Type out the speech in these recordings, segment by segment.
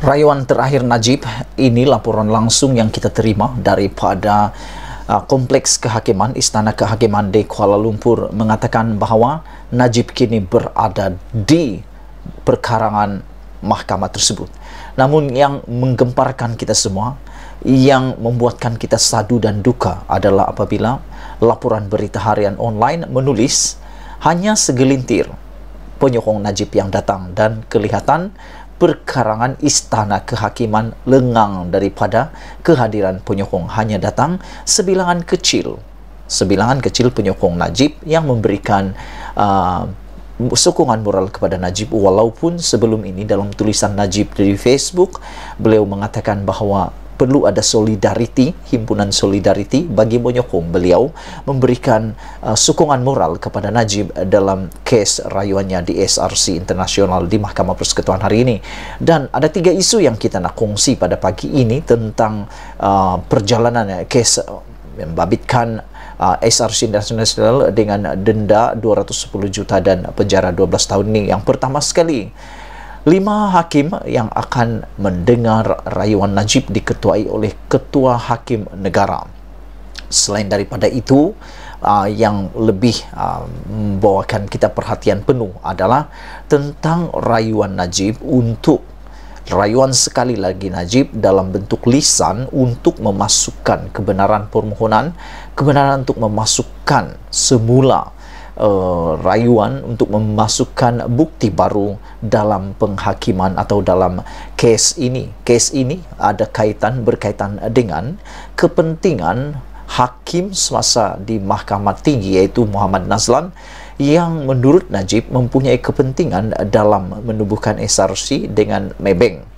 Rayuan terakhir Najib, ini laporan langsung yang kita terima daripada uh, Kompleks Kehakiman Istana Kehakiman di Kuala Lumpur mengatakan bahawa Najib kini berada di perkarangan mahkamah tersebut. Namun yang menggemparkan kita semua, yang membuatkan kita sadu dan duka adalah apabila laporan berita harian online menulis hanya segelintir penyokong Najib yang datang dan kelihatan perkarangan istana kehakiman lengang daripada kehadiran penyokong hanya datang sebilangan kecil sebilangan kecil penyokong Najib yang memberikan uh, sokongan moral kepada Najib walaupun sebelum ini dalam tulisan Najib di Facebook beliau mengatakan bahawa perlu ada solidariti, himpunan solidariti bagi menyokong beliau memberikan uh, sokongan moral kepada Najib dalam kes rayuannya di SRC Internasional di Mahkamah Persekutuan hari ini. Dan ada tiga isu yang kita nak kongsi pada pagi ini tentang uh, perjalanan kes uh, membabitkan uh, SRC International dengan denda 210 juta dan penjara 12 tahun ini. Yang pertama sekali, lima hakim yang akan mendengar rayuan Najib diketuai oleh Ketua Hakim Negara. Selain daripada itu, uh, yang lebih uh, membawakan kita perhatian penuh adalah tentang rayuan Najib untuk rayuan sekali lagi Najib dalam bentuk lisan untuk memasukkan kebenaran permohonan, kebenaran untuk memasukkan semula uh, rayuan untuk memasukkan bukti baru dalam penghakiman atau dalam kes ini. Kes ini ada kaitan berkaitan dengan kepentingan hakim semasa di Mahkamah Tinggi iaitu Muhammad Nazlan yang menurut Najib mempunyai kepentingan dalam menubuhkan SRC dengan Maybank.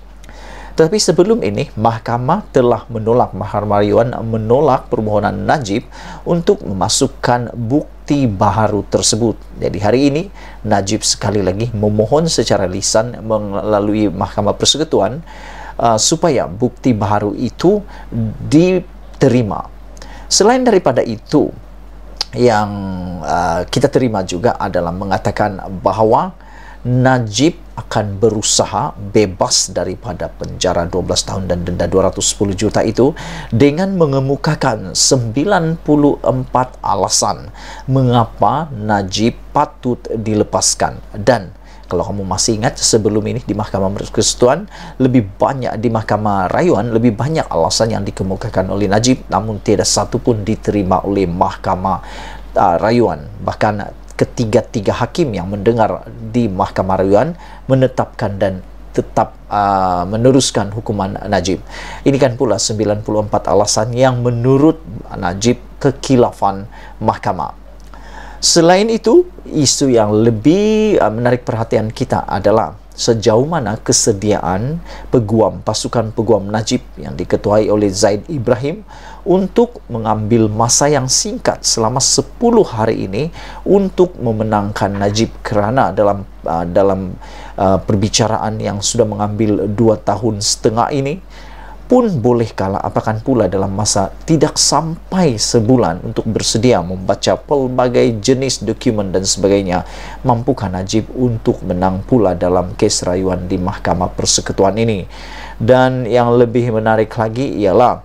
Tetapi sebelum ini, mahkamah telah menolak Mahar Mariwan menolak permohonan Najib untuk memasukkan bukti baharu tersebut. Jadi hari ini, Najib sekali lagi memohon secara lisan melalui Mahkamah Persekutuan uh, supaya bukti baharu itu diterima. Selain daripada itu, yang uh, kita terima juga adalah mengatakan bahawa Najib akan berusaha bebas daripada penjara 12 tahun dan denda 210 juta itu dengan mengemukakan 94 alasan mengapa Najib patut dilepaskan dan kalau kamu masih ingat sebelum ini di Mahkamah Persekutuan lebih banyak di Mahkamah Rayuan lebih banyak alasan yang dikemukakan oleh Najib namun tiada satu pun diterima oleh Mahkamah uh, Rayuan bahkan ketiga-tiga hakim yang mendengar di Mahkamah Rayuan menetapkan dan tetap uh, meneruskan hukuman Najib. Ini kan pula 94 alasan yang menurut Najib kekilafan mahkamah. Selain itu, isu yang lebih uh, menarik perhatian kita adalah sejauh mana kesediaan peguam pasukan peguam Najib yang diketuai oleh Zaid Ibrahim untuk mengambil masa yang singkat selama 10 hari ini untuk memenangkan Najib kerana dalam uh, dalam uh, perbicaraan yang sudah mengambil 2 tahun setengah ini pun boleh kalah apakan pula dalam masa tidak sampai sebulan untuk bersedia membaca pelbagai jenis dokumen dan sebagainya mampukah Najib untuk menang pula dalam kes rayuan di Mahkamah Persekutuan ini dan yang lebih menarik lagi ialah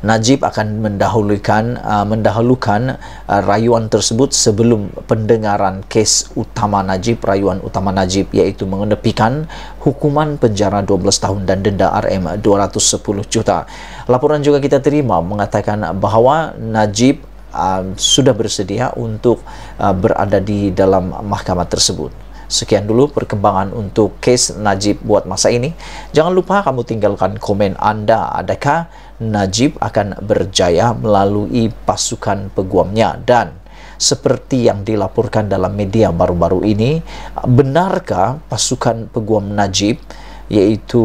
Najib akan mendahulukan uh, mendahulukan uh, rayuan tersebut sebelum pendengaran kes utama Najib rayuan utama Najib iaitu mengenepikan hukuman penjara 12 tahun dan denda RM 210 juta. Laporan juga kita terima mengatakan bahawa Najib uh, sudah bersedia untuk uh, berada di dalam mahkamah tersebut. Sekian dulu perkembangan untuk case Najib buat masa ini. Jangan lupa kamu tinggalkan komen Anda adakah Najib akan berjaya melalui pasukan peguamnya dan seperti yang dilaporkan dalam media baru-baru ini, benarkah pasukan peguam Najib yaitu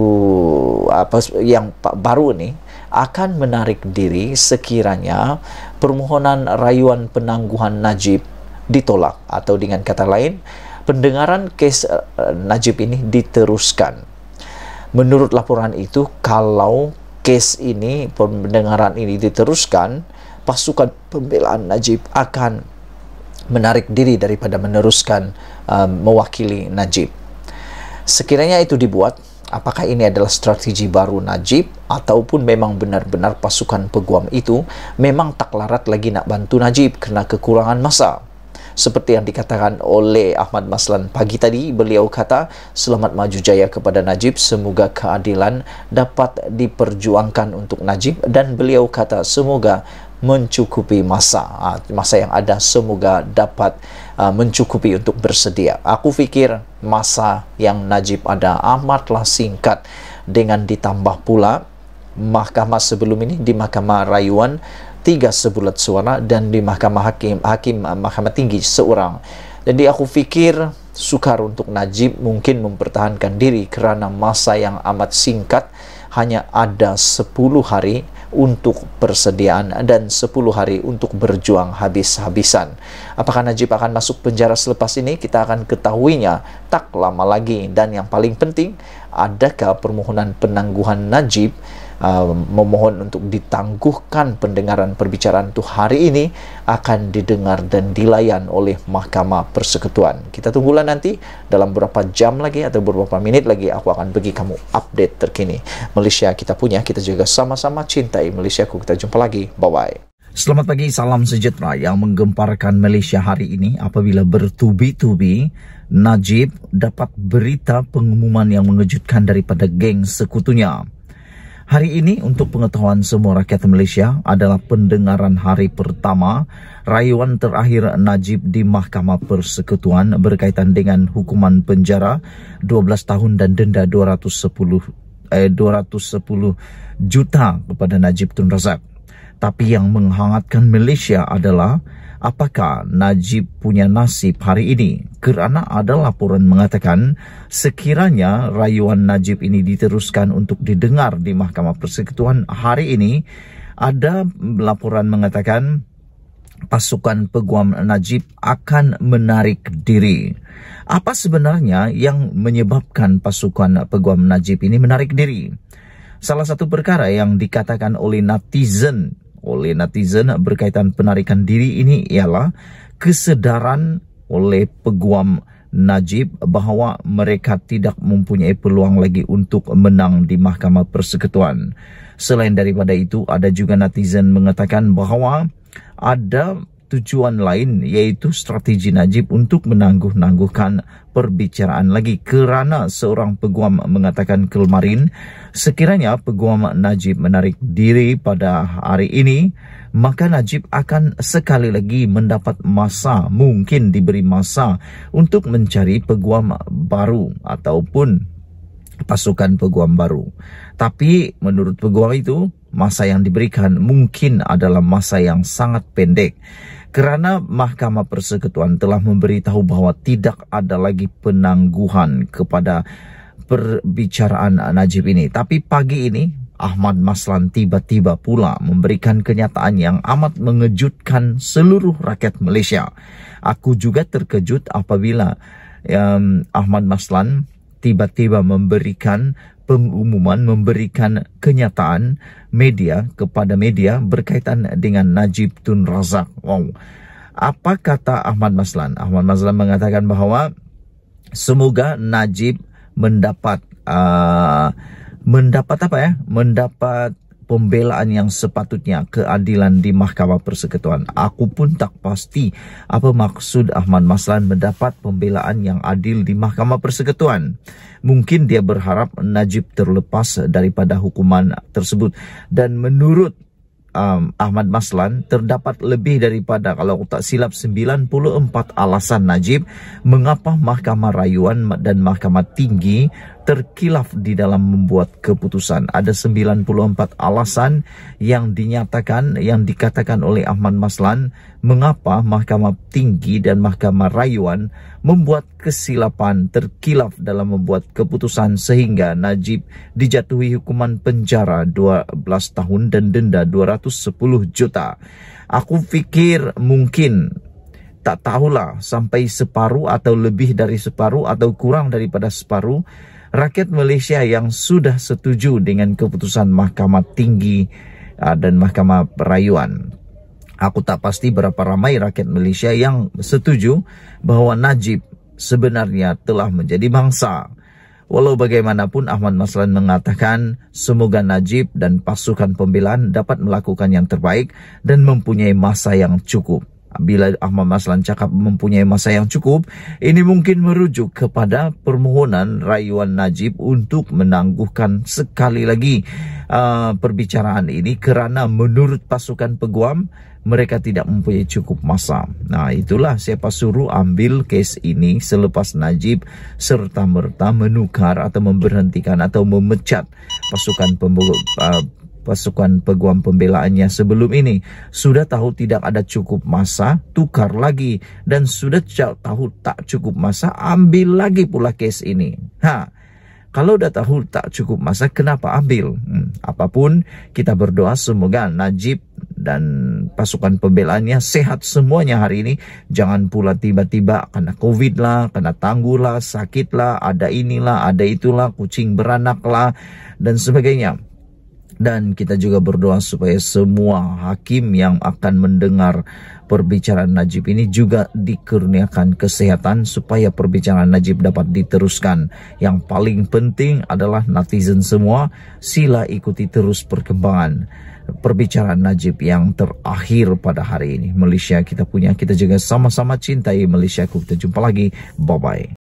apa yang baru ini akan menarik diri sekiranya permohonan rayuan penangguhan Najib ditolak atau dengan kata lain pendengaran kes uh, Najib ini diteruskan. Menurut laporan itu, kalau kes ini, pendengaran ini diteruskan, pasukan pembelaan Najib akan menarik diri daripada meneruskan uh, mewakili Najib. Sekiranya itu dibuat, apakah ini adalah strategi baru Najib ataupun memang benar-benar pasukan peguam itu memang tak larat lagi nak bantu Najib kerana kekurangan masa seperti yang dikatakan oleh Ahmad Maslan pagi tadi beliau kata selamat maju jaya kepada Najib semoga keadilan dapat diperjuangkan untuk Najib dan beliau kata semoga mencukupi masa ah, masa yang ada semoga dapat ah, mencukupi untuk bersedia aku fikir masa yang Najib ada amatlah singkat dengan ditambah pula mahkamah sebelum ini di mahkamah rayuan tiga sebulat suara dan di mahkamah hakim hakim mahkamah tinggi seorang. Jadi aku pikir sukar untuk Najib mungkin mempertahankan diri kerana masa yang amat singkat hanya ada 10 hari untuk persediaan dan 10 hari untuk berjuang habis-habisan. Apakah Najib akan masuk penjara selepas ini? Kita akan ketahuinya tak lama lagi. Dan yang paling penting, adakah permohonan penangguhan Najib Ah, memohon untuk ditangguhkan pendengaran perbicaraan tu hari ini akan didengar dan dilayan oleh Mahkamah Persekutuan. Kita tunggulah nanti dalam beberapa jam lagi atau beberapa minit lagi aku akan bagi kamu update terkini. Malaysia kita punya, kita juga sama-sama cintai Malaysia. Kita jumpa lagi. Bye-bye. Selamat pagi, salam sejahtera yang menggemparkan Malaysia hari ini apabila bertubi-tubi Najib dapat berita pengumuman yang mengejutkan daripada geng sekutunya. Hari ini untuk pengetahuan semua rakyat Malaysia adalah pendengaran hari pertama rayuan terakhir Najib di Mahkamah Persekutuan berkaitan dengan hukuman penjara 12 tahun dan denda 210 eh, 210 juta kepada Najib Tun Razak. Tapi yang menghangatkan Malaysia adalah apakah Najib punya nasib hari ini kerana ada laporan mengatakan sekiranya rayuan Najib ini diteruskan untuk didengar di Mahkamah Persekutuan hari ini ada laporan mengatakan pasukan peguam Najib akan menarik diri. Apa sebenarnya yang menyebabkan pasukan peguam Najib ini menarik diri? Salah satu perkara yang dikatakan oleh netizen oleh netizen berkaitan penarikan diri ini ialah kesedaran oleh peguam Najib bahawa mereka tidak mempunyai peluang lagi untuk menang di Mahkamah Persekutuan. Selain daripada itu, ada juga netizen mengatakan bahawa ada tujuan lain yaitu strategi Najib untuk menangguh-nangguhkan perbicaraan lagi kerana seorang peguam mengatakan kemarin sekiranya peguam Najib menarik diri pada hari ini maka Najib akan sekali lagi mendapat masa mungkin diberi masa untuk mencari peguam baru ataupun pasukan peguam baru tapi menurut peguam itu masa yang diberikan mungkin adalah masa yang sangat pendek. Kerana Mahkamah Persekutuan telah memberitahu bahawa tidak ada lagi penangguhan kepada perbicaraan Najib ini. Tapi pagi ini Ahmad Maslan tiba-tiba pula memberikan kenyataan yang amat mengejutkan seluruh rakyat Malaysia. Aku juga terkejut apabila um, Ahmad Maslan tiba-tiba memberikan pengumuman memberikan kenyataan media kepada media berkaitan dengan Najib Tun Razak. Wow. Apa kata Ahmad Maslan? Ahmad Maslan mengatakan bahawa semoga Najib mendapat uh, mendapat apa ya? Mendapat pembelaan yang sepatutnya keadilan di Mahkamah Persekutuan. Aku pun tak pasti apa maksud Ahmad Maslan mendapat pembelaan yang adil di Mahkamah Persekutuan. Mungkin dia berharap Najib terlepas daripada hukuman tersebut. Dan menurut Um, Ahmad Maslan terdapat lebih daripada kalau aku tak silap 94 alasan Najib mengapa Mahkamah Rayuan dan Mahkamah Tinggi terkilaf di dalam membuat keputusan. Ada 94 alasan yang dinyatakan, yang dikatakan oleh Ahmad Maslan, mengapa Mahkamah Tinggi dan Mahkamah Rayuan membuat kesilapan terkilaf dalam membuat keputusan sehingga Najib dijatuhi hukuman penjara 12 tahun dan denda 210 juta. Aku pikir mungkin tak tahulah sampai separuh atau lebih dari separuh atau kurang daripada separuh rakyat Malaysia yang sudah setuju dengan keputusan Mahkamah Tinggi uh, dan Mahkamah Perayuan. Aku tak pasti berapa ramai rakyat Malaysia yang setuju bahawa Najib sebenarnya telah menjadi bangsa. Walau bagaimanapun Ahmad Maslan mengatakan semoga Najib dan pasukan pembelaan dapat melakukan yang terbaik dan mempunyai masa yang cukup. Bila Ahmad Maslan cakap mempunyai masa yang cukup, ini mungkin merujuk kepada permohonan rayuan Najib untuk menangguhkan sekali lagi uh, perbicaraan ini kerana menurut pasukan peguam, mereka tidak mempunyai cukup masa. Nah itulah siapa suruh ambil kes ini selepas Najib serta-merta menukar atau memberhentikan atau memecat pasukan pembunuh. Uh, pasukan peguam pembelaannya sebelum ini. Sudah tahu tidak ada cukup masa, tukar lagi. Dan sudah tahu tak cukup masa, ambil lagi pula case ini. Ha, kalau udah tahu tak cukup masa, kenapa ambil? Hmm, apapun, kita berdoa semoga Najib dan pasukan pembelaannya sehat semuanya hari ini. Jangan pula tiba-tiba kena covid lah, kena tangguh lah, sakit lah, ada inilah, ada itulah, kucing beranak lah, dan sebagainya dan kita juga berdoa supaya semua hakim yang akan mendengar perbicaraan Najib ini juga dikurniakan kesehatan supaya perbicaraan Najib dapat diteruskan. Yang paling penting adalah netizen semua sila ikuti terus perkembangan perbicaraan Najib yang terakhir pada hari ini. Malaysia kita punya, kita juga sama-sama cintai Malaysia. Kita jumpa lagi. Bye-bye.